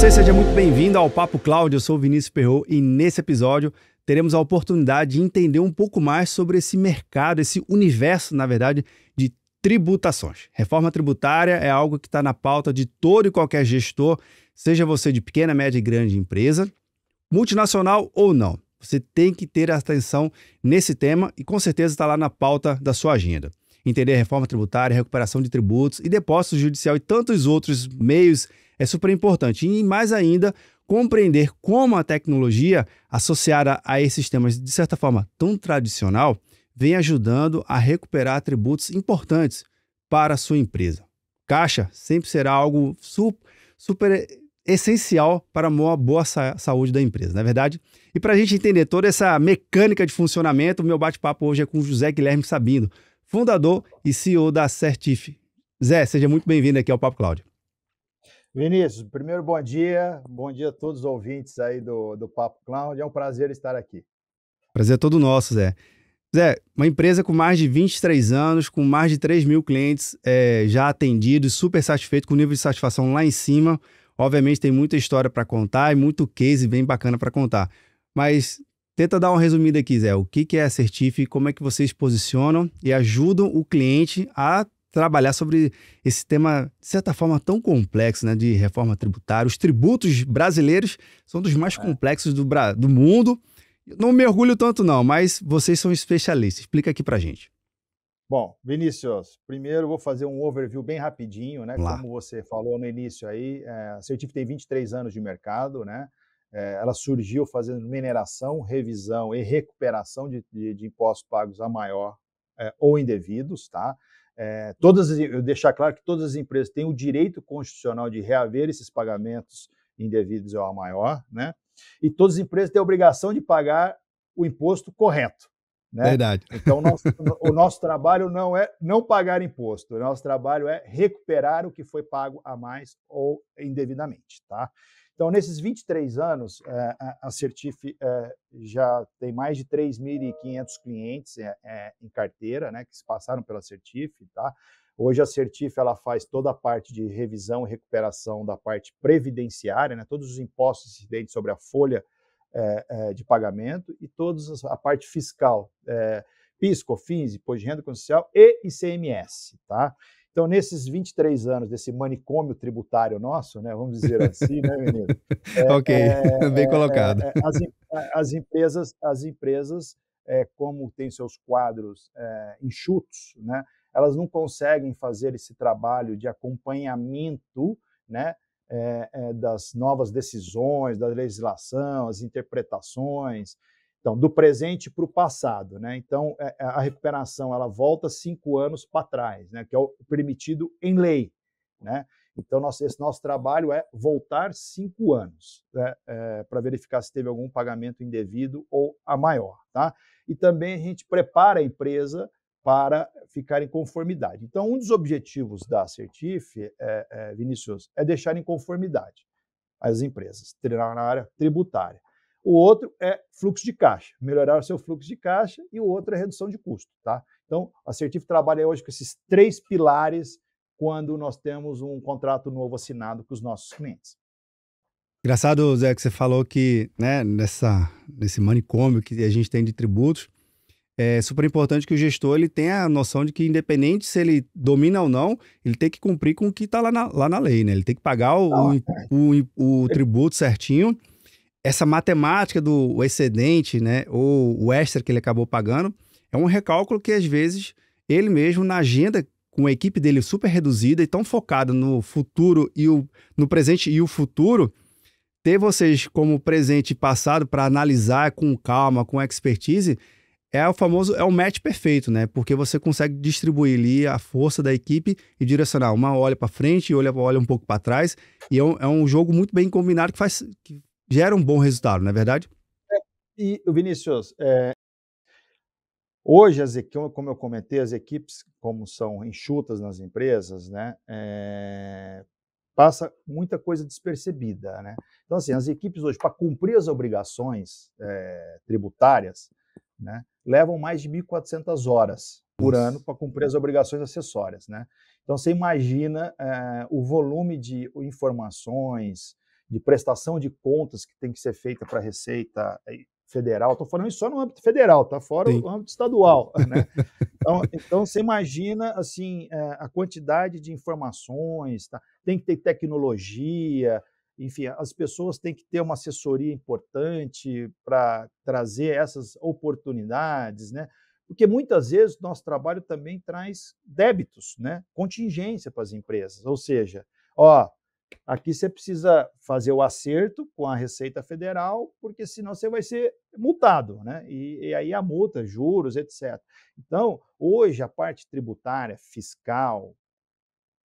você, seja muito bem-vindo ao Papo Cláudio. Eu sou Vinícius Perro e nesse episódio teremos a oportunidade de entender um pouco mais sobre esse mercado, esse universo, na verdade, de tributações. Reforma tributária é algo que está na pauta de todo e qualquer gestor, seja você de pequena, média e grande empresa, multinacional ou não. Você tem que ter atenção nesse tema e com certeza está lá na pauta da sua agenda. Entender reforma tributária, recuperação de tributos e depósito judicial e tantos outros meios é super importante. E mais ainda, compreender como a tecnologia associada a esses temas, de certa forma, tão tradicional, vem ajudando a recuperar atributos importantes para a sua empresa. Caixa sempre será algo super, essencial para uma boa sa saúde da empresa, não é verdade? E para a gente entender toda essa mecânica de funcionamento, o meu bate-papo hoje é com José Guilherme Sabino, fundador e CEO da Certif. Zé, seja muito bem-vindo aqui ao Papo Cláudio. Vinícius, primeiro bom dia, bom dia a todos os ouvintes aí do, do Papo Cloud, é um prazer estar aqui. Prazer é todo nosso, Zé. Zé, uma empresa com mais de 23 anos, com mais de 3 mil clientes é, já atendidos, super satisfeito, com nível de satisfação lá em cima. Obviamente tem muita história para contar e muito case bem bacana para contar. Mas tenta dar um resumido aqui, Zé. O que, que é a Certif, como é que vocês posicionam e ajudam o cliente a trabalhar sobre esse tema, de certa forma, tão complexo, né? De reforma tributária. Os tributos brasileiros são dos mais é. complexos do, do mundo. Não me orgulho tanto, não, mas vocês são especialistas. Explica aqui pra gente. Bom, Vinícius, primeiro vou fazer um overview bem rapidinho, né? Lá. Como você falou no início aí, é, a Certif tem 23 anos de mercado, né? É, ela surgiu fazendo mineração, revisão e recuperação de, de, de impostos pagos a maior é, ou indevidos, tá? É, todas, eu deixar claro que todas as empresas têm o direito constitucional de reaver esses pagamentos indevidos ao maior, né? E todas as empresas têm a obrigação de pagar o imposto correto. Né? Verdade. Então, o nosso, o nosso, trabalho não é não pagar imposto, o nosso trabalho é recuperar o que foi pago a mais ou indevidamente. Tá? Então, nesses 23 anos, é, a Certif é, já tem mais de 3.500 clientes é, em carteira, né, que se passaram pela Certif, tá? Hoje a Certif ela faz toda a parte de revisão e recuperação da parte previdenciária, né, todos os impostos incidentes sobre a folha de pagamento e toda a parte fiscal, PIS, COFINS, Imposto de Renda Consciencial e ICMS, tá? Então, nesses 23 anos desse manicômio tributário nosso, né, vamos dizer assim, né, menino? É, ok, é, bem é, é colocado. É, as, as, empresas, as empresas é, como têm seus quadros enxutos, né, elas não conseguem fazer esse trabalho de acompanhamento né, das novas decisões, da legislação, as interpretações, então, do presente para o passado. Né? Então, é, é, a recuperação ela volta cinco anos para trás, né? que é o permitido em lei. Né? Então, nosso, esse nosso trabalho é voltar cinco anos né? é, para verificar se teve algum pagamento indevido ou a maior. Tá? E também a gente prepara a empresa para ficar em conformidade. Então, um dos objetivos da Certif, é, é, Vinícius, é deixar em conformidade as empresas na área tributária. O outro é fluxo de caixa, melhorar o seu fluxo de caixa, e o outro é redução de custo. Tá? Então, a Assertivo trabalha hoje com esses três pilares quando nós temos um contrato novo assinado com os nossos clientes. Engraçado, Zé, que você falou que né, nessa, nesse manicômio que a gente tem de tributos, é super importante que o gestor ele tenha a noção de que, independente se ele domina ou não, ele tem que cumprir com o que está lá na, lá na lei, né? Ele tem que pagar o, tá o, o, o tributo certinho essa matemática do excedente, né, ou o extra que ele acabou pagando, é um recálculo que às vezes ele mesmo na agenda com a equipe dele super reduzida e tão focada no futuro e o, no presente e o futuro, ter vocês como presente e passado para analisar com calma, com expertise, é o famoso é o match perfeito, né? Porque você consegue distribuir ali a força da equipe e direcionar uma olha para frente e olha olha um pouco para trás e é um, é um, jogo muito bem combinado que faz que gera um bom resultado, não é verdade? É, e, Vinícius, é, hoje, as, como eu comentei, as equipes, como são enxutas nas empresas, né, é, passa muita coisa despercebida. Né? Então, assim, as equipes hoje, para cumprir as obrigações é, tributárias, né, levam mais de 1.400 horas por Nossa. ano para cumprir as obrigações acessórias. Né? Então, você imagina é, o volume de informações, de prestação de contas que tem que ser feita para a Receita eh, Federal. Estou falando isso só no âmbito federal, tá fora Sim. o âmbito estadual. Né? Então, então, você imagina assim eh, a quantidade de informações, tá? tem que ter tecnologia, enfim, as pessoas têm que ter uma assessoria importante para trazer essas oportunidades, né? Porque muitas vezes o nosso trabalho também traz débitos, né? Contingência para as empresas, ou seja, ó, Aqui você precisa fazer o acerto com a Receita Federal, porque senão você vai ser multado, né? E, e, aí a multa, juros, etc. Então, hoje a parte tributária, fiscal,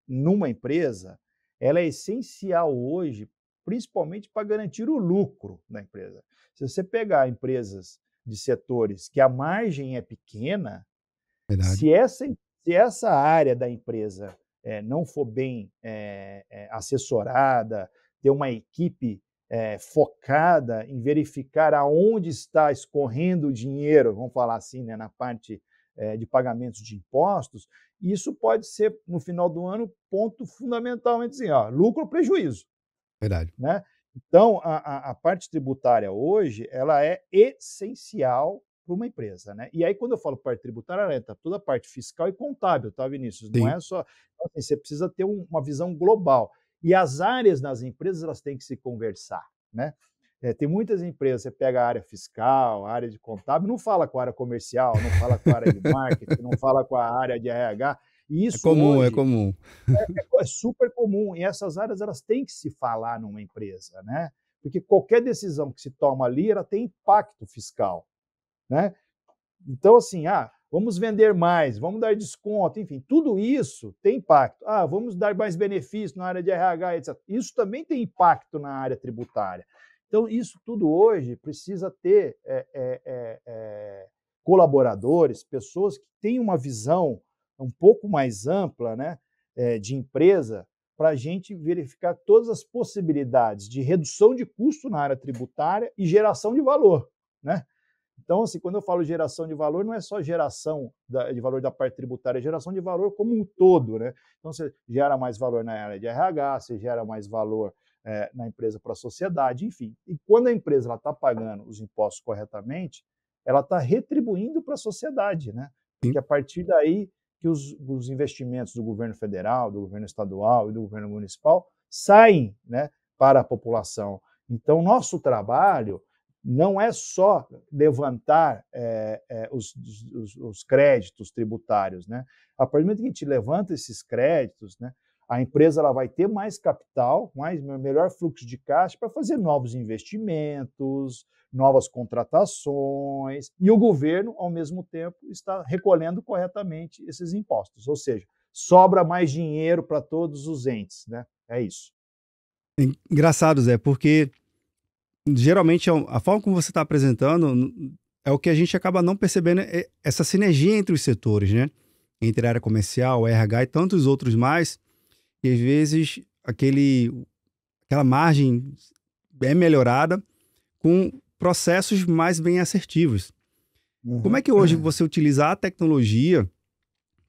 numa empresa, ela é essencial hoje, principalmente para garantir o lucro da empresa. Se você pegar empresas de setores que a margem é pequena, Verdade. se essa, se essa área da empresa é, não for bem eh, eh, assessorada, ter uma equipe focada em verificar aonde está escorrendo o dinheiro, vamos falar assim, né, na parte de pagamentos de impostos, isso pode ser, no final do ano, ponto fundamental entre assim, ó, lucro ou prejuízo. Verdade. Né? Então, a, a, a, parte tributária hoje ela é essencial para uma empresa, né? E aí, quando eu falo parte tributária, é tá toda a parte fiscal e contábil, tá, Vinícius? Sim. Não é só. Então, assim, você precisa ter um, uma visão global. E as áreas nas empresas elas têm que se conversar, né? É, tem muitas empresas, você pega a área fiscal, a área de contábil, não fala com a área comercial, não fala com a área de marketing, não fala com a área de RH. E é isso é comum, hoje, é comum. É, é, é, é super comum. E essas áreas elas têm que se falar numa empresa, né? Porque qualquer decisão que se toma ali, ela tem impacto fiscal. Né? Então, assim, ah, vamos vender mais, vamos dar desconto, enfim, tudo isso tem impacto. Ah, vamos dar mais benefícios na área de RH, etc. Isso também tem impacto na área tributária. Então, isso tudo hoje precisa ter é, é, é, colaboradores, pessoas que têm uma visão um pouco mais ampla né, eh, de empresa para a gente verificar todas as possibilidades de redução de custo na área tributária e geração de valor. Né? Então, assim, quando eu falo geração de valor, não é só geração de valor da parte tributária, é geração de valor como um todo, né? Então, você gera mais valor na área de RH, você gera mais valor é, na empresa para a sociedade, enfim. E quando a empresa está pagando os impostos corretamente, ela está retribuindo para a sociedade, né? Porque a partir daí que os, os investimentos do governo federal, do governo estadual e do governo municipal saem né, para a população. Então, nosso trabalho não é só levantar é, é, os, os, os, créditos tributários. Né? A partir do momento que a gente levanta esses créditos, né, a empresa ela vai ter mais capital, mais melhor fluxo de caixa para fazer novos investimentos, novas contratações, e o governo, ao mesmo tempo, está recolhendo corretamente esses impostos. Ou seja, sobra mais dinheiro para todos os entes. Né? É isso. Engraçado, Zé, porque geralmente é a forma como você está apresentando é o que a gente acaba não percebendo é essa sinergia entre os setores, né? Entre a área comercial, RH e tantos outros mais. E às vezes aquele, aquela margem é melhorada com processos mais bem assertivos. Uhum. Como é que hoje é. você utilizar a tecnologia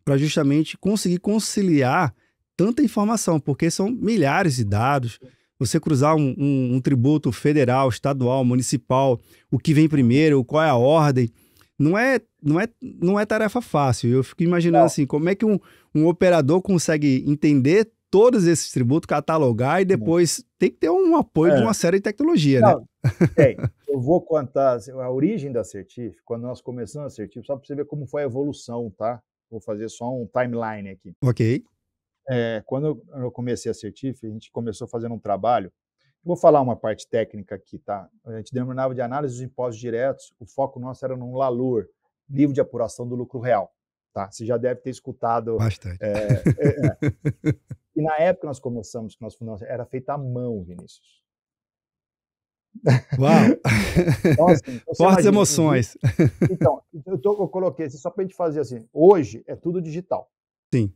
para justamente conseguir conciliar tanta informação? Porque são milhares de dados, você cruzar um, um, um tributo federal, estadual, municipal, o que vem primeiro, qual é a ordem não é, não é, não é tarefa fácil. Eu fico imaginando não. assim, como é que um, um operador consegue entender todos esses tributos, catalogar e depois tem que ter um apoio é. de uma série de tecnologia, né? não, né? É, eu vou contar a origem da Certif, quando nós começamos a Certif, só para você ver como foi a evolução, tá? Vou fazer só um timeline aqui. Ok é, quando eu comecei a Certif, a gente começou fazendo um trabalho. Eu vou falar uma parte técnica aqui, tá? A gente denominava de análise dos impostos diretos, o foco nosso era no LALUR, livro de apuração do lucro real. Tá? Você já deve ter escutado. Bastante. É, é, é, e na época que nós começamos, que nós fundamos, era feita à mão, Vinícius. Uau! Então, assim, então Fortes imagina, emoções. Então, eu, tô, eu coloquei assim, só para a gente fazer assim. Hoje é tudo digital. Sim.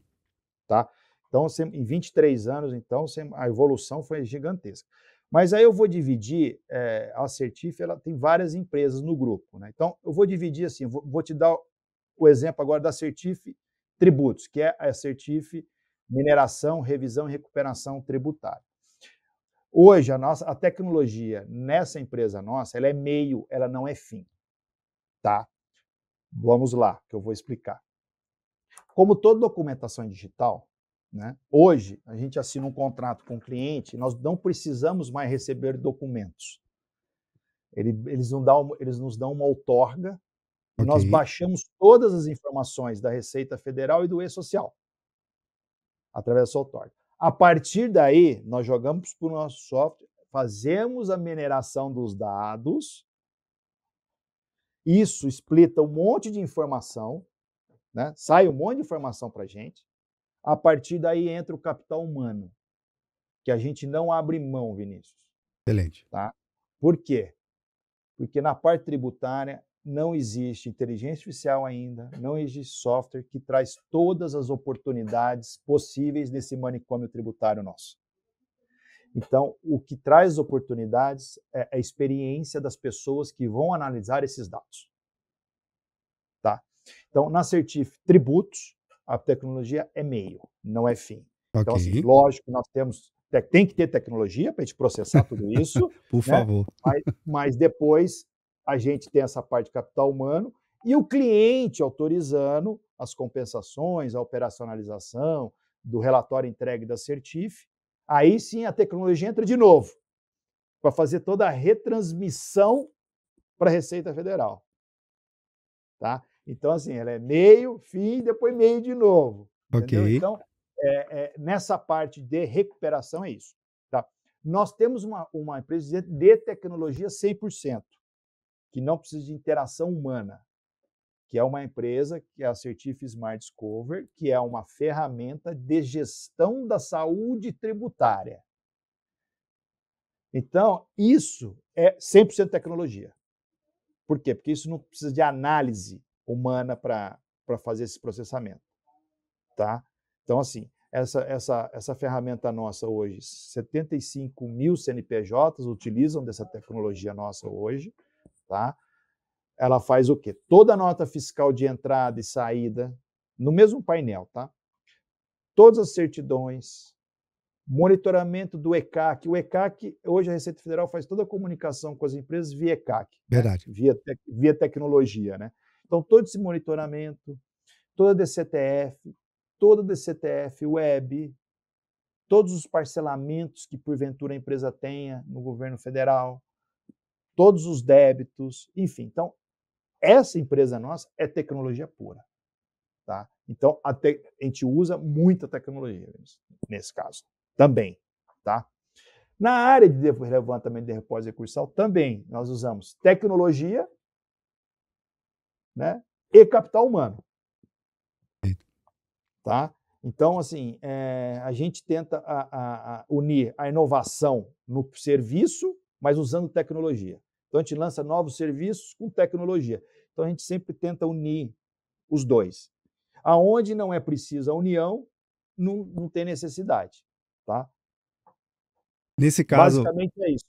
Tá? Então, em 23 anos, então, a evolução foi gigantesca. Mas aí eu vou dividir, é, a Certif ela tem várias empresas no grupo. Né? Então, eu vou dividir assim, vou, vou, te dar o exemplo agora da Certif Tributos, que é a Certif Mineração, Revisão e Recuperação Tributária. Hoje, a, nossa, a tecnologia nessa empresa nossa, ela é meio, ela não é fim. Tá? Vamos lá, que eu vou explicar. Como toda documentação é digital, né? Hoje, a gente assina um contrato com o cliente, nós não precisamos mais receber documentos. Ele, eles, não dão, eles nos dão uma outorga okay. e nós baixamos todas as informações da Receita Federal e do E-Social através dessa outorga. A partir daí, nós jogamos para o nosso software, fazemos a mineração dos dados, isso explita um monte de informação, né? sai um monte de informação para a gente, a partir daí entra o capital humano, que a gente não abre mão, Vinícius. Excelente. Tá? Por quê? Porque na parte tributária não existe inteligência artificial ainda, não existe software que traz todas as oportunidades possíveis nesse manicômio tributário nosso. Então, o que traz oportunidades é a experiência das pessoas que vão analisar esses dados. Tá? Então, na Certif Tributos, a tecnologia é meio, não é fim. Okay. Então, assim, lógico, nós temos tem que ter tecnologia para a gente processar tudo isso. Por né? favor. Mas, mas, depois a gente tem essa parte de capital humano e o cliente autorizando as compensações, a operacionalização do relatório entregue da Certif. Aí sim a tecnologia entra de novo para fazer toda a retransmissão para a Receita Federal. Tá? Então, assim, ela é meio, fim, depois meio de novo. Entendeu? Então, é, é, nessa parte de recuperação é isso. Tá? Nós temos uma, uma empresa de tecnologia 100%, que não precisa de interação humana, que é uma empresa que é a Certif Smart Discover, que é uma ferramenta de gestão da saúde tributária. Então, isso é 100% tecnologia. Por quê? Porque isso não precisa de análise humana para fazer esse processamento. Tá? Então, assim, essa, essa, essa ferramenta nossa hoje, 75 mil CNPJs utilizam dessa tecnologia nossa hoje. Tá? Ela faz o quê? Toda nota fiscal de entrada e saída no mesmo painel, tá? Todas as certidões, monitoramento do ECAC. O ECAC, hoje a Receita Federal faz toda a comunicação com as empresas via ECAC. Né? Verdade. Né? Via, te via tecnologia, né? Então, todo esse monitoramento, toda a DCTF, toda a DCTF web, todos os parcelamentos que porventura a empresa tenha no governo federal, todos os débitos, enfim. Então, essa empresa nossa é tecnologia pura. Tá? Então, a, te... a gente usa muita tecnologia nesse caso também. Tá? Na área de levantamento de repouso e recursal, também nós usamos tecnologia né? e capital humano. Tá? Então, assim, é, a gente tenta a, a, a unir a inovação no serviço, mas usando tecnologia. Então, a gente lança novos serviços com tecnologia. Então, a gente sempre tenta unir os dois. Aonde não é preciso a união, não, não tem necessidade. Tá? Nesse caso. Basicamente é isso.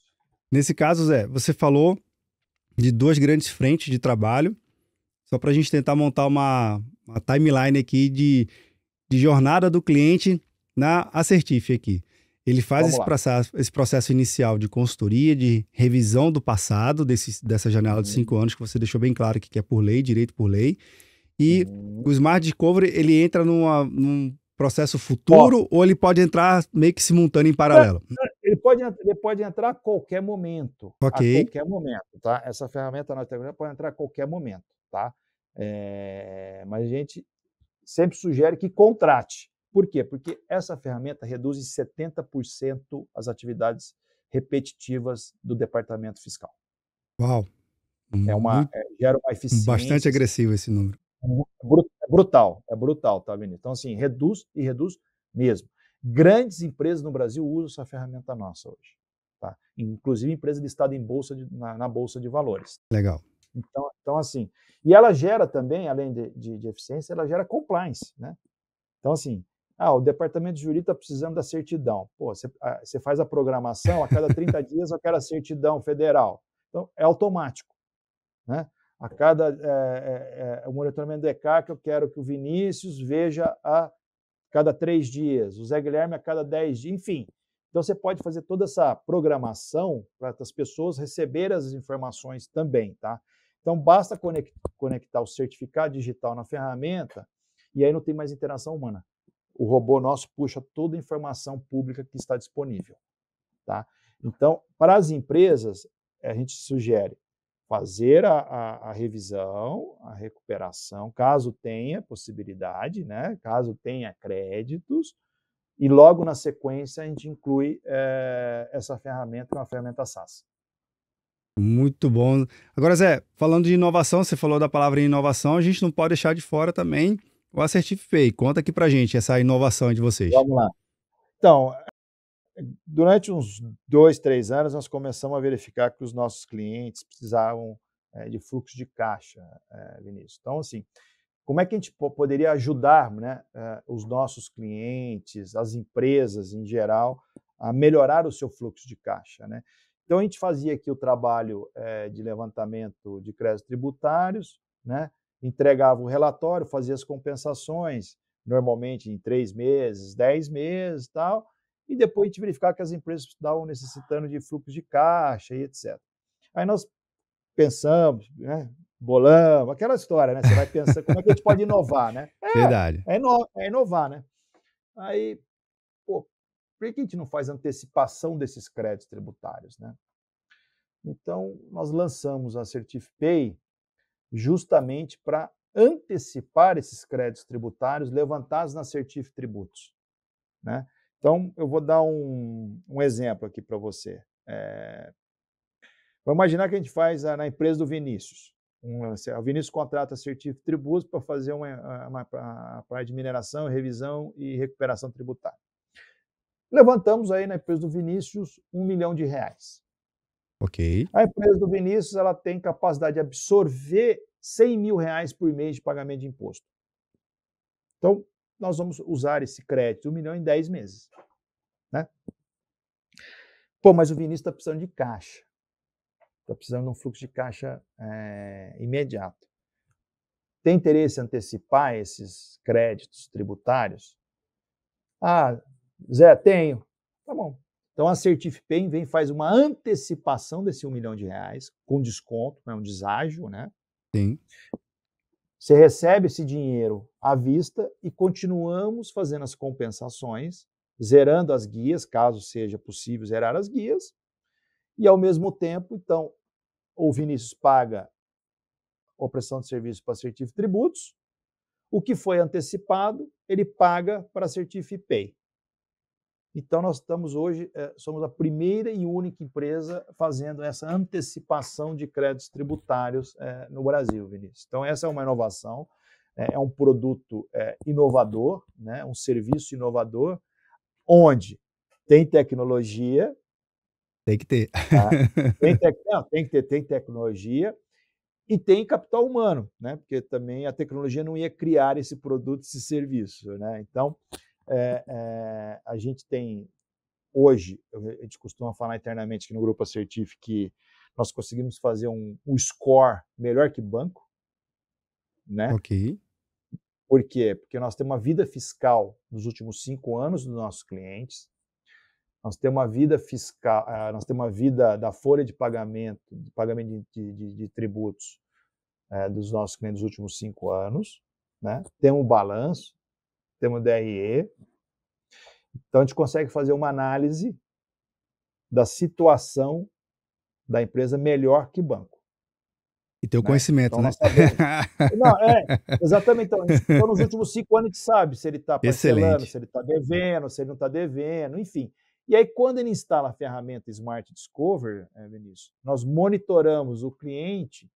Nesse caso, Zé, você falou de duas grandes frentes de trabalho só para a gente tentar montar uma, uma timeline aqui de, de, jornada do cliente na Assertif aqui. Ele faz esse processo, esse processo, inicial de consultoria, de revisão do passado, desse, dessa janela de uhum. cinco anos, que você deixou bem claro que é por lei, direito por lei. E uhum. o Smart Discovery, ele entra numa, num processo futuro oh. ou ele pode entrar meio que simultâneo em paralelo? Ele pode, ele pode entrar a qualquer momento. Ok. A qualquer momento, tá? Essa ferramenta na tecnologia pode entrar a qualquer momento, tá? É, mas a gente sempre sugere que contrate. Por quê? Porque essa ferramenta reduz em 70% as atividades repetitivas do departamento fiscal. Uau! É uma, é, gera uma eficiência. Bastante agressivo esse número. É, é, é brutal, é brutal, tá, Vinícius? Então, assim, reduz e reduz mesmo. Grandes empresas no Brasil usam essa ferramenta nossa hoje. Tá? Inclusive empresa listada em bolsa de, na, na, bolsa de valores. Legal. Então, então, assim, e ela gera também, além de, de, de eficiência, ela gera compliance, né? Então, assim, ah, o departamento de jurídico está precisando da certidão. Pô, ah, você faz a programação, a cada 30 dias eu quero a certidão federal. Então, é automático. Né? A cada é, é, é, o monitoramento do ECAC, eu quero que o Vinícius veja a cada três dias, o Zé Guilherme a cada dez dias, enfim. Então você pode fazer toda essa programação para as pessoas receberem as informações também, tá? Então basta conectar o certificado digital na ferramenta e aí não tem mais interação humana. O robô nosso puxa toda a informação pública que está disponível, tá? Então, para as empresas, a gente sugere fazer a, a, a, revisão, a recuperação, caso tenha possibilidade, né? caso tenha créditos, e logo na sequência a gente inclui é, essa ferramenta, é uma ferramenta SaaS. Muito bom. Agora, Zé, falando de inovação, você falou da palavra inovação, a gente não pode deixar de fora também o Assertive Pay. Conta aqui para gente essa inovação de vocês. Vamos lá. Então, durante uns dois, três anos, nós começamos a verificar que os nossos clientes precisavam é, de fluxo de caixa, é, Vinícius. Então, assim, como é que a gente poderia ajudar né, eh, os nossos clientes, as empresas em geral, a melhorar o seu fluxo de caixa? Né? Então, a gente fazia aqui o trabalho é, de levantamento de créditos tributários, né? entregava o relatório, fazia as compensações, normalmente em três meses, dez meses e tal, e depois gente verificar que as empresas estavam necessitando de fluxo de caixa e etc. Aí nós pensamos, né? Bolamos, aquela história, né? Você vai pensar como é que a gente pode inovar, né? É, Verdade. É, ino é inovar, né? Aí, pô, por que a gente não faz antecipação desses créditos tributários, né? Então, nós lançamos a CertifPay justamente para antecipar esses créditos tributários levantados na Certif Tributos. Né? Então, eu vou dar um, um exemplo aqui para você. É... Vamos imaginar que a gente faz na empresa do Vinícius. Um, o Vinícius contrata a Certif Tributos para fazer uma, uma, uma praia de mineração, revisão e recuperação tributária. Levantamos aí na empresa do Vinícius um milhão de reais. Ok. A empresa do Vinícius ela tem capacidade de absorver 100 mil reais por mês de pagamento de imposto. Então, nós vamos usar esse crédito, um milhão em 10 meses. Né? Pô, mas o Vinícius está precisando de caixa. Está precisando de um fluxo de caixa é, imediato. Tem interesse em antecipar esses créditos tributários? Ah, Zé, tenho. Tá bom. Então a Certifpen vem faz uma antecipação desse um milhão de reais, com desconto, é um deságio, né? Sim. Você recebe esse dinheiro à vista e continuamos fazendo as compensações, zerando as guias, caso seja possível zerar as guias, e ao mesmo tempo, então, o Vinícius paga a prestação de serviço para Certif Tributos, o que foi antecipado, ele paga para Certif Pay. Então, nós estamos hoje, eh, somos a primeira e única empresa fazendo essa antecipação de créditos tributários eh, no Brasil, Vinícius. Então, essa é uma inovação, eh, é um produto inovador, né? um serviço inovador, onde tem tecnologia. Tem que ter. Tá? Tem, te... Não, tem que ter, tem tecnologia e tem capital humano, né? porque também a tecnologia não ia criar esse produto, esse serviço. Né? Então é, é, a gente tem hoje, a gente costuma falar internamente aqui no Grupo Assertif que nós conseguimos fazer um, um score melhor que banco, né? Ok. Por quê? Porque nós temos uma vida fiscal nos últimos cinco anos dos nossos clientes, nós temos uma vida fiscal, ah, nós temos uma vida da folha de pagamento, de pagamento de, de, de tributos é, dos nossos clientes nos últimos cinco anos, né? Temos um balanço, temos o DRE. Então, a gente consegue fazer uma análise da situação da empresa melhor que banco. E teu né? conhecimento, então, né? Não, é, exatamente. Então, então, nos últimos cinco anos, a gente sabe se ele está parcelando, Excelente. se ele está devendo, se ele não está devendo, enfim. E aí, quando ele instala a ferramenta Smart Discover, é, Vinícius, nós monitoramos o cliente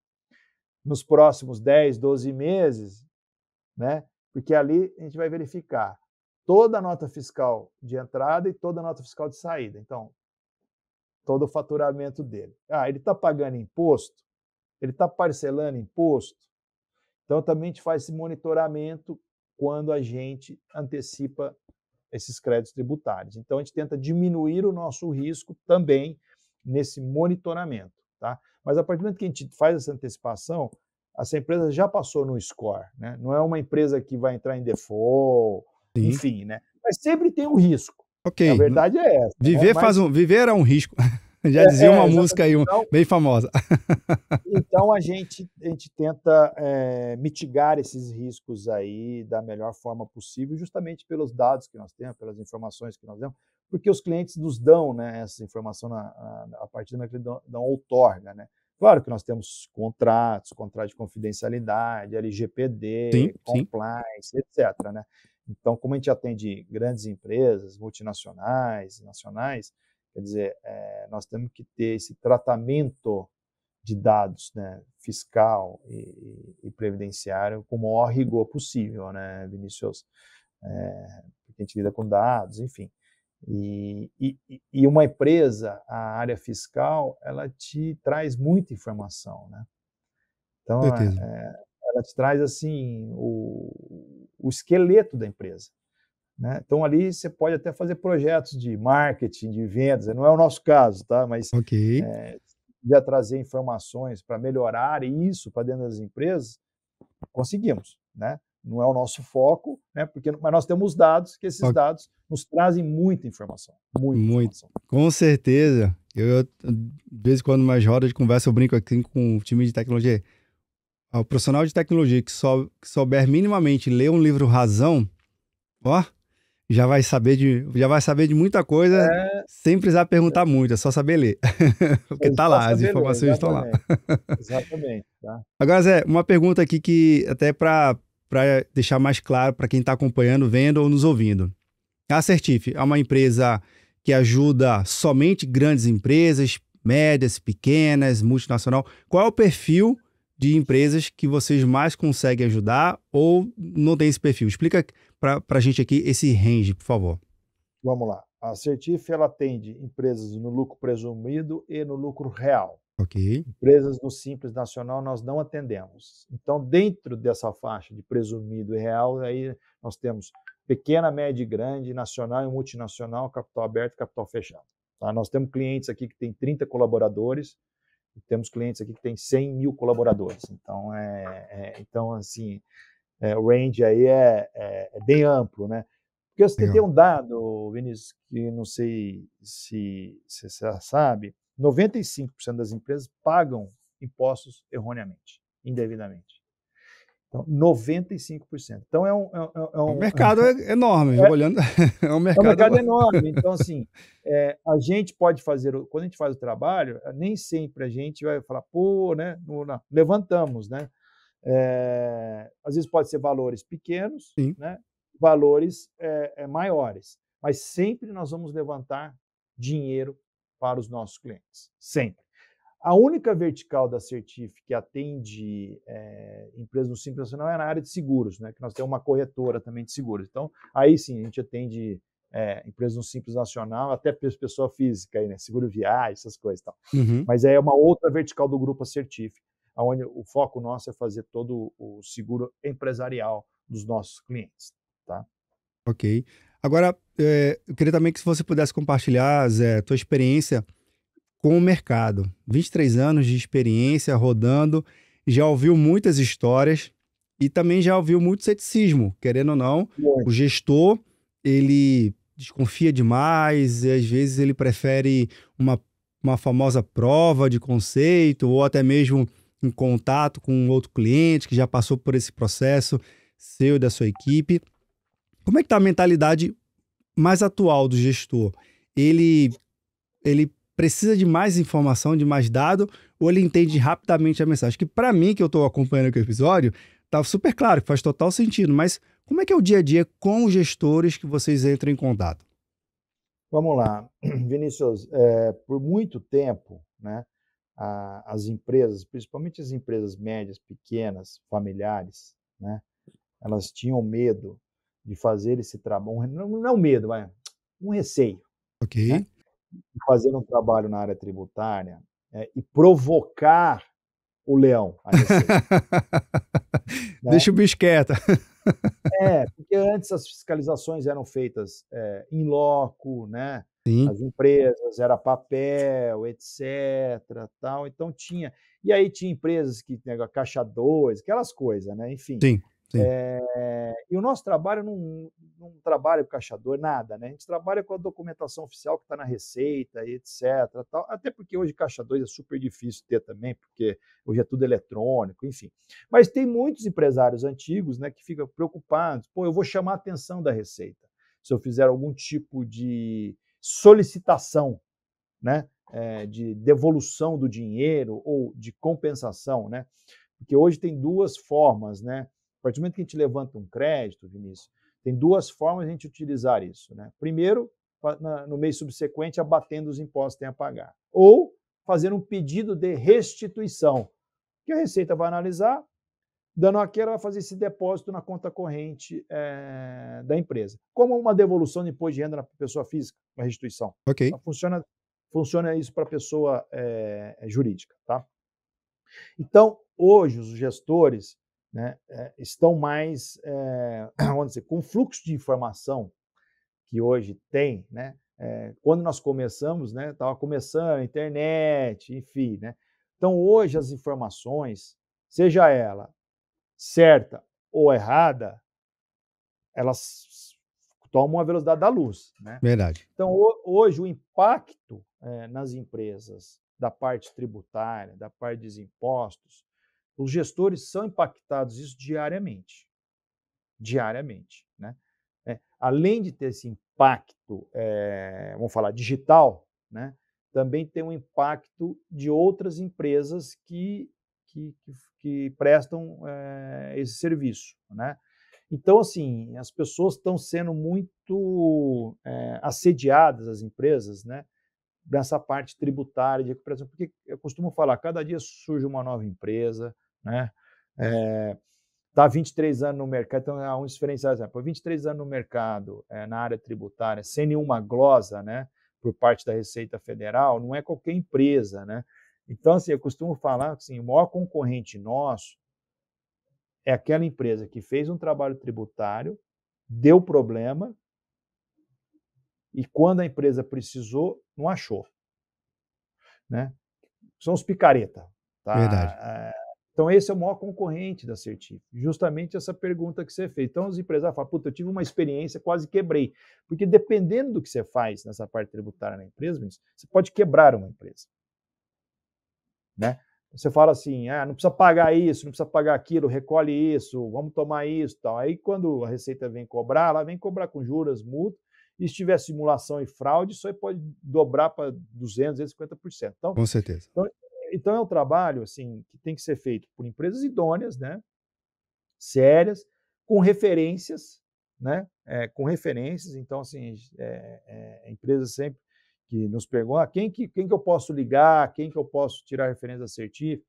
nos próximos 10, 12 meses, né? porque ali a gente vai verificar toda a nota fiscal de entrada e toda a nota fiscal de saída. Então, todo o faturamento dele. Ah, ele está pagando imposto? Ele está parcelando imposto? Então, também a gente faz esse monitoramento quando a gente antecipa esses créditos tributários. Então, a gente tenta diminuir o nosso risco também nesse monitoramento. Tá? Mas a partir do momento que a gente faz essa antecipação, essa empresa já passou no score, né? Não é uma empresa que vai entrar em default, Sim. enfim, né? Mas sempre tem um risco. Ok. A verdade é essa. Né? Viver, né? Mas... faz um, viver é um risco. Já é, dizia uma é, música aí, um, então bem famosa. então a gente, a gente tenta é, mitigar esses riscos aí da melhor forma possível, justamente pelos dados que nós temos, pelas informações que nós temos, porque os clientes nos dão né, essa informação na, na, a partir da que dão, dão outorga, né? Claro que nós temos contratos, contrato de confidencialidade, LGPD, compliance, sim. etc. Né? Então, como a gente atende grandes empresas, multinacionais, nacionais, quer dizer, é, nós temos que ter esse tratamento de dados né, fiscal e, e, previdenciário com o maior rigor possível, né, Vinícius? É, porque a gente lida com dados, enfim. E, e, e, uma empresa, a área fiscal, ela te traz muita informação, né? Então, é, é, ela te traz, assim, o, o esqueleto da empresa. Né? Então, ali você pode até fazer projetos de marketing, de vendas, não é o nosso caso, tá? Mas okay. é, já trazer informações para melhorar isso para dentro das empresas, conseguimos, né? não é o nosso foco, né? Porque, mas nós temos dados que esses dados nos trazem muita informação. Muita Muito. Informação. Com certeza. Eu, eu, de vez em quando, mais rodas de conversa, eu brinco aqui com o time de tecnologia. Ah, o profissional de tecnologia que, sou, que souber minimamente ler um livro razão, ó, já vai saber de, já vai saber de muita coisa é... sem precisar perguntar é... muito, é só saber ler. Porque é tá lá, as informações ler, estão lá. Exatamente. Tá. Agora, Zé, uma pergunta aqui que até para para deixar mais claro para quem está acompanhando, vendo ou nos ouvindo. A Certif é uma empresa que ajuda somente grandes empresas, médias, pequenas, multinacional. Qual é o perfil de empresas que vocês mais conseguem ajudar ou não tem esse perfil? Explica para a gente aqui esse range, por favor. Vamos lá. A Certif ela atende empresas no lucro presumido e no lucro real. Ok. Empresas do Simples Nacional nós não atendemos. Então, dentro dessa faixa de presumido e real, aí nós temos pequena, média e grande, nacional e multinacional, capital aberto e capital fechado. Tá? Nós temos clientes aqui que têm 30 colaboradores, temos clientes aqui que têm 100 mil colaboradores. Então, é, é então assim, é, o range aí é, é, é bem amplo, né? Porque você tem um dado, Vinícius, que não sei se, se você sabe, 95% das empresas pagam impostos erroneamente, indevidamente. Então, 95%. Então, é um. É, é um, o mercado é, enorme, é, olhando. É, é um mercado, é um mercado enorme. Então, assim, é, a gente pode fazer. Quando a gente faz o trabalho, é, nem sempre a gente vai falar, pô, né? Não, não. Levantamos, né? É, às vezes pode ser valores pequenos, Sim. né? valores maiores. Mas sempre nós vamos levantar dinheiro para os nossos clientes, sempre. A única vertical da Certif que atende é, empresas no Simples Nacional é na área de seguros, né? que nós temos uma corretora também de seguros. Então, aí sim, a gente atende é, empresas no Simples Nacional, até pessoa física, aí, né? seguro viagem, essas coisas e tal. Uhum. Mas aí é uma outra vertical do grupo Certif, onde o foco nosso é fazer todo o seguro empresarial dos nossos clientes. Tá? Ok. Agora, é, eu queria também que se você pudesse compartilhar, Zé, tua experiência com o mercado. 23 anos de experiência rodando, já ouviu muitas histórias e também já ouviu muito ceticismo, querendo ou não. O gestor, ele desconfia demais, e às vezes ele prefere uma, uma famosa prova de conceito ou até mesmo em contato com outro cliente que já passou por esse processo seu da sua equipe. Como é que está a mentalidade mais atual do gestor? Ele, ele precisa de mais informação, de mais dado, ou ele entende rapidamente a mensagem? Que para mim, que eu estou acompanhando aqui o episódio, tá super claro, faz total sentido, mas como é que é o dia a dia com os gestores que vocês entram em contato? Vamos lá, Vinícius, é, por muito tempo, né, a, as empresas, principalmente as empresas médias, pequenas, familiares, né, elas tinham medo de fazer esse trabalho, não, não é um medo, mas um receio. Ok. Né? Fazer um trabalho na área tributária é, e provocar o leão. né? Deixa o bicho quieto. é, porque antes as fiscalizações eram feitas é, em é, loco, né? Sim. As empresas, era papel, etc. Tal. Então tinha. E aí tinha empresas que tinha né, caixa 2, aquelas coisas, né? Enfim. Sim. Sim. É, nosso trabalho não, não trabalha com caixador, nada, né? A gente trabalha com a documentação oficial que está na Receita, etc. Tal. Até porque hoje caixa 2 é super difícil ter também, porque hoje é tudo eletrônico, enfim. Mas tem muitos empresários antigos né, que ficam preocupados. Pô, eu vou chamar a atenção da Receita se eu fizer algum tipo de solicitação, né? É, de devolução do dinheiro ou de compensação, né? Porque hoje tem duas formas, né? partir do momento que a gente levanta um crédito, Vinícius, tem duas formas de a gente utilizar isso. Né? Primeiro, no mês subsequente, abatendo os impostos que tem a pagar. Ou fazer um pedido de restituição, que a Receita vai analisar, dando aquela vai fazer esse depósito na conta corrente é, da empresa. Como uma devolução de imposto de renda na pessoa física, uma restituição. Ok. Então, funciona, funciona isso para a pessoa é, jurídica, tá? Então, hoje, os gestores né, eh, estão mais, é, vamos dizer, com o fluxo de informação que hoje tem, né, é, quando nós começamos, né, estava começando a internet, enfim, né, então hoje as informações, seja ela certa ou errada, elas tomam a velocidade da luz, né? Verdade. Então hoje o impacto é, nas empresas da parte tributária, da parte dos impostos, os gestores são impactados isso diariamente. Diariamente. Né? É, além de ter esse impacto, é, vamos falar, digital, né? também tem um impacto de outras empresas que, que, que prestam é, esse serviço. Né? Então, assim, as pessoas estão sendo muito é, assediadas, as empresas, né, nessa parte tributária de recuperação, porque eu costumo falar, cada dia surge uma nova empresa, né? É, tá 23 anos no mercado, então há é uns diferenciais, por exemplo, 23 anos no mercado, é, na área tributária, sem nenhuma glosa, né, por parte da Receita Federal, não é qualquer empresa, né? Então, assim, eu costumo falar que assim, o maior concorrente nosso é aquela empresa que fez um trabalho tributário, deu problema, e quando a empresa precisou, não achou. Né? São os picareta. Tá? Verdade. É, então, esse é o maior concorrente da Certif, justamente essa pergunta que você fez. Então, os empresários falam, puta, eu tive uma experiência, quase quebrei. Porque dependendo do que você faz nessa parte tributária na empresa, você pode quebrar uma empresa. Né? Você fala assim, ah, não precisa pagar isso, não precisa pagar aquilo, recolhe isso, vamos tomar isso tal. Aí, quando a Receita vem cobrar, ela vem cobrar com juros, multa, e se tiver simulação e fraude, isso aí pode dobrar para 200, 250%. Então, com certeza. Então, então é um trabalho assim que tem que ser feito por empresas idôneas, né? Sérias, com referências, né? É, com referências. Então assim, é, é, é, empresas sempre que nos perguntam, ah, quem que quem que eu posso ligar, quem que eu posso tirar referência certífica?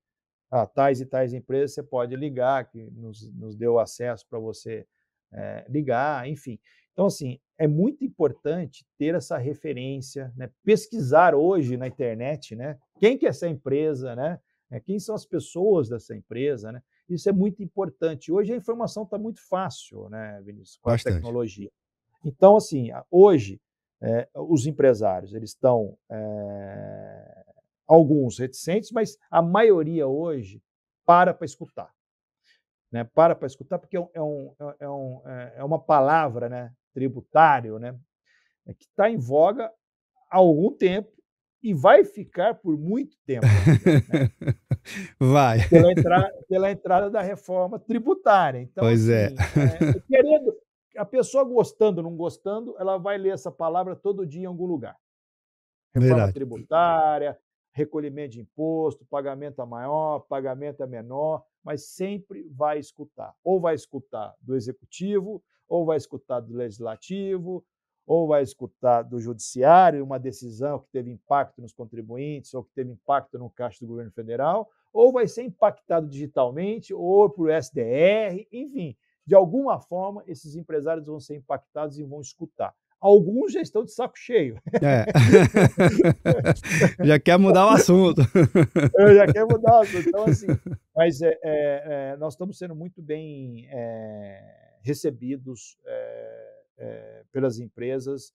Ah, tais e tais empresas você pode ligar, que nos, nos deu acesso para você eh, ligar, enfim. Então, assim, é muito importante ter essa referência, né? pesquisar hoje na internet, né? Quem que é essa empresa, né? É, quem são as pessoas dessa empresa, né? Isso é muito importante. Hoje a informação está muito fácil, né, Vinícius, com Bastante. a tecnologia. Então, assim, hoje é, os empresários eles estão é, alguns reticentes, mas a maioria hoje para para escutar, né? Para para escutar porque é, um, é, um, é, é, é uma palavra, né? Tributário, né? que está em voga há algum tempo e vai ficar por muito tempo. Né? vai. Pela entrada, pela entrada, da reforma tributária. Então, pois é. assim, é. é. Querendo, a pessoa gostando ou não gostando, ela vai ler essa palavra todo dia em algum lugar. Reforma Verdade. tributária, recolhimento de imposto, pagamento a maior, pagamento a menor, mas sempre vai escutar. Ou vai escutar do executivo, ou vai escutar do legislativo, ou vai escutar do judiciário uma decisão que teve impacto nos contribuintes ou que teve impacto no caixa do governo federal, ou vai ser impactado digitalmente ou por SDR, enfim, de alguma forma esses empresários vão ser impactados e vão escutar. Alguns já estão de saco cheio. É. já quer mudar o assunto. Eu é, já quer mudar o assunto. Então, assim, mas é, é, é nós estamos sendo muito bem é, recebidos é, pelas empresas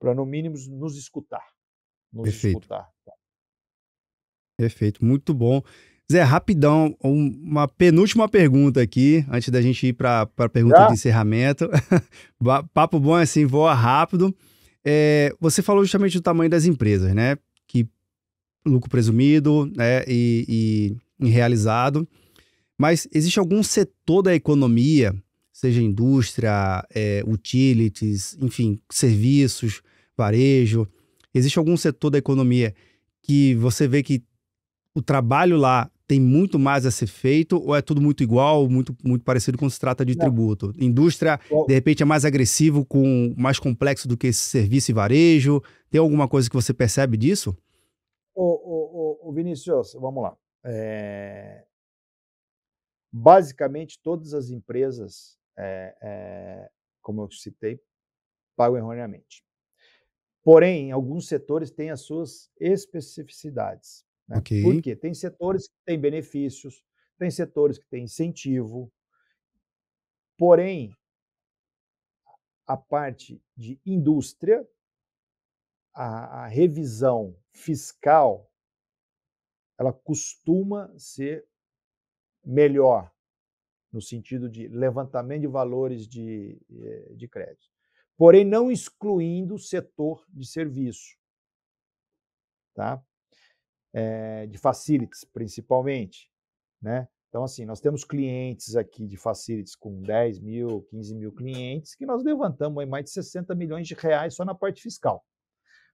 para, no mínimo, nos escutar. Nos Perfeito. escutar. Tá? Perfeito, muito bom. Zé, rapidão, uma penúltima pergunta aqui, antes da gente ir para a pergunta Já? de encerramento. Papo bom é assim, voa rápido. É, você falou justamente do tamanho das empresas, né? Que lucro presumido né? e, e, e realizado. Mas existe algum setor da economia seja indústria, é, utilities, enfim, serviços, varejo. Existe algum setor da economia que você vê que o trabalho lá tem muito mais a ser feito ou é tudo muito igual, muito, muito parecido quando se trata de Não. tributo? Indústria, de repente, é mais agressivo, com mais complexo do que serviço e varejo? Tem alguma coisa que você percebe disso? Ô, ô, ô, Vinícius, vamos lá. É... Basicamente, todas as empresas é, é, como eu citei, pago erroneamente. Porém, alguns setores têm as suas especificidades. Né? Okay. Porque tem setores que têm benefícios, tem setores que têm incentivo. Porém, a parte de indústria, a, a revisão fiscal, ela costuma ser melhor no sentido de levantamento de valores de, eh, de crédito. Porém, não excluindo o setor de serviço, tá? É, de facilities, principalmente. Né? Então, assim, nós temos clientes aqui de facilities com 10 mil, 15 mil clientes, que nós levantamos aí mais de 60 milhões de reais só na parte fiscal.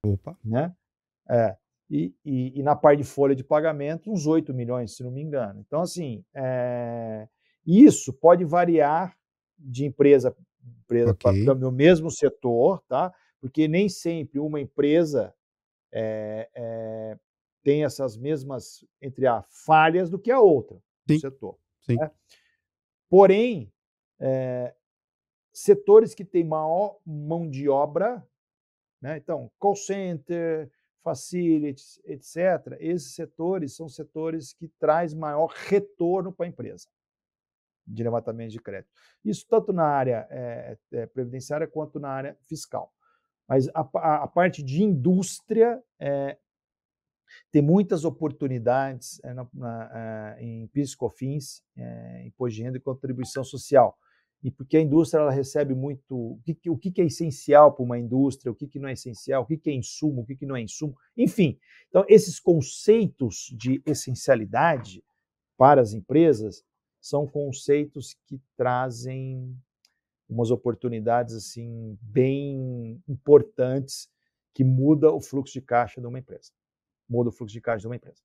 Opa! Né? É, e, e, e, na parte de folha de pagamento, uns 8 milhões, se não me engano. Então, assim, é, isso pode variar de empresa, empresa okay. para o mesmo setor, tá? porque nem sempre uma empresa é, é, tem essas mesmas, entre as falhas do que a outra Sim. do setor. Sim. Né? Porém, é, setores que têm maior mão de obra, né? então, call center, facilities, etc., esses setores são setores que traz maior retorno para a empresa de levantamento de crédito. Isso tanto na área é, é, previdenciária quanto na área fiscal. Mas a, a, a parte de indústria é, tem muitas oportunidades na, na, em PIS/COFINS, imposto de renda e contribuição social. E porque a indústria ela recebe muito o que, o que é essencial para uma indústria, o que, não é essencial, o que, é insumo, o que não é insumo, enfim. Então, esses conceitos de essencialidade para as empresas são conceitos que trazem umas oportunidades assim bem importantes que muda o fluxo de caixa de uma empresa. Muda o fluxo de caixa de uma empresa.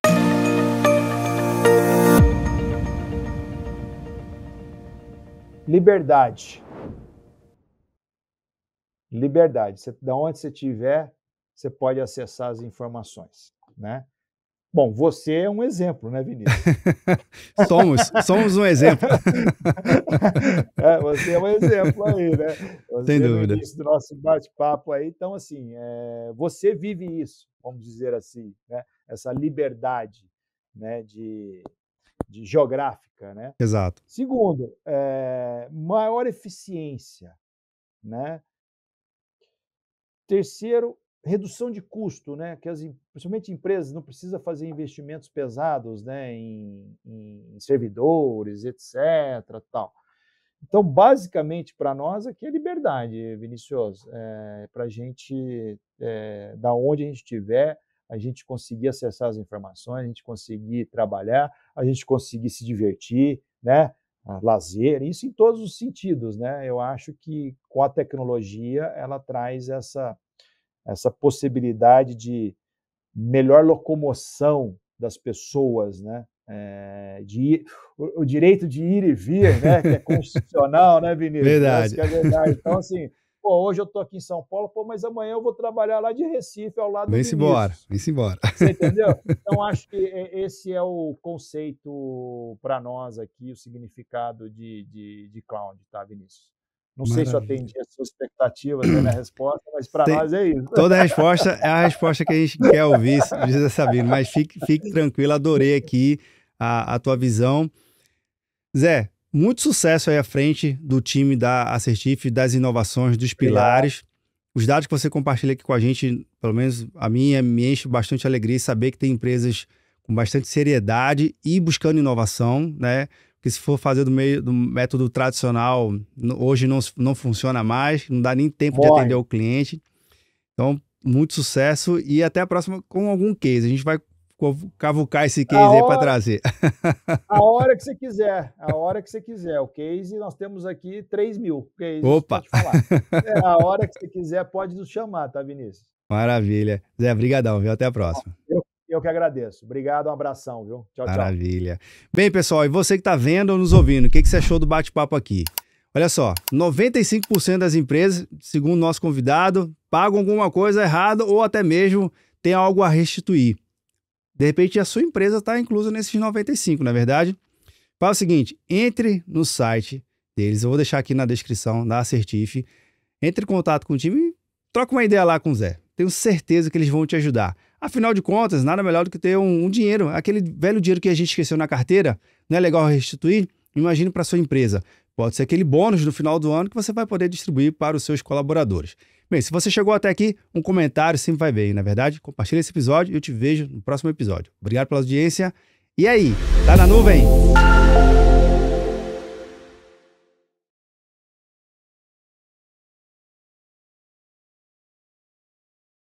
Liberdade. Liberdade. Você, da onde você estiver, você pode acessar as informações, né? Bom, você é um exemplo, né, Vinícius? somos, somos um exemplo. é, você é um exemplo aí, né? Você Sem dúvida. É do nosso bate-papo aí. Então, assim, é, você vive isso, vamos dizer assim, né? essa liberdade né? de, de geográfica, né? Exato. Segundo, é, maior eficiência, né? Terceiro, redução de custo, né? Que as, principalmente empresas não precisa fazer investimentos pesados, né? Em, em servidores, etc. Tal. Então, basicamente para nós aqui é liberdade, Vinicius, é, para a gente, é, da onde a gente estiver, a gente conseguir acessar as informações, a gente conseguir trabalhar, a gente conseguir se divertir, né? lazer, isso em todos os sentidos, né? Eu acho que com a tecnologia ela traz essa essa possibilidade de melhor locomoção das pessoas, né? É, de ir, o, o, direito de ir e vir, né? Que é constitucional, né, Vinícius? É verdade. É verdade. Então, assim, pô, hoje eu tô aqui em São Paulo, pô, mas amanhã eu vou trabalhar lá de Recife, ao lado vem do Vem-se embora, vem-se embora. Você entendeu? Então, acho que esse é o conceito para nós aqui, o significado de, de, de cloud, tá, Vinícius? Não Maravilha. sei se eu atendi as suas expectativas na né, resposta, mas para nós é isso. Toda a resposta é a resposta que a gente quer ouvir, diz Sabino. Mas fique, fique tranquilo, adorei aqui a, a tua visão. Zé, muito sucesso aí à frente do time da Assertif, das inovações, dos pilares. Os dados que você compartilha aqui com a gente, pelo menos a minha, me enche bastante alegria saber que tem empresas com bastante seriedade e buscando inovação, né? que se for fazer do meio do método tradicional, hoje não, não funciona mais, não dá nem tempo Morre. de atender o cliente. Então, muito sucesso e até a próxima com algum case. A gente vai cavucar esse case aí para trazer. A hora que você quiser, a hora que você quiser. O case, nós temos aqui 3 mil cases. Opa! É, a hora que você quiser, pode nos chamar, tá, Vinícius? Maravilha. Zé, brigadão, viu? Até a próxima. Eu eu que agradeço. Obrigado, um abração, viu? Tchau, Maravilha. tchau. Maravilha. Bem, pessoal, e você que está vendo ou nos ouvindo, o que, que você achou do bate-papo aqui? Olha só, 95% das empresas, segundo nosso convidado, pagam alguma coisa errada ou até mesmo tem algo a restituir. De repente, a sua empresa está inclusa nesses 95, na é verdade? Faz o seguinte, entre no site deles, eu vou deixar aqui na descrição da Assertif, entre em contato com o time e troca uma ideia lá com o Zé. Tenho certeza que eles vão te ajudar. Afinal de contas, nada melhor do que ter um, um dinheiro, aquele velho dinheiro que a gente esqueceu na carteira, não é legal restituir? Imagine para sua empresa. Pode ser aquele bônus no final do ano que você vai poder distribuir para os seus colaboradores. Bem, se você chegou até aqui, um comentário sempre vai bem, na é verdade? Compartilha esse episódio e eu te vejo no próximo episódio. Obrigado pela audiência. E aí, tá na nuvem?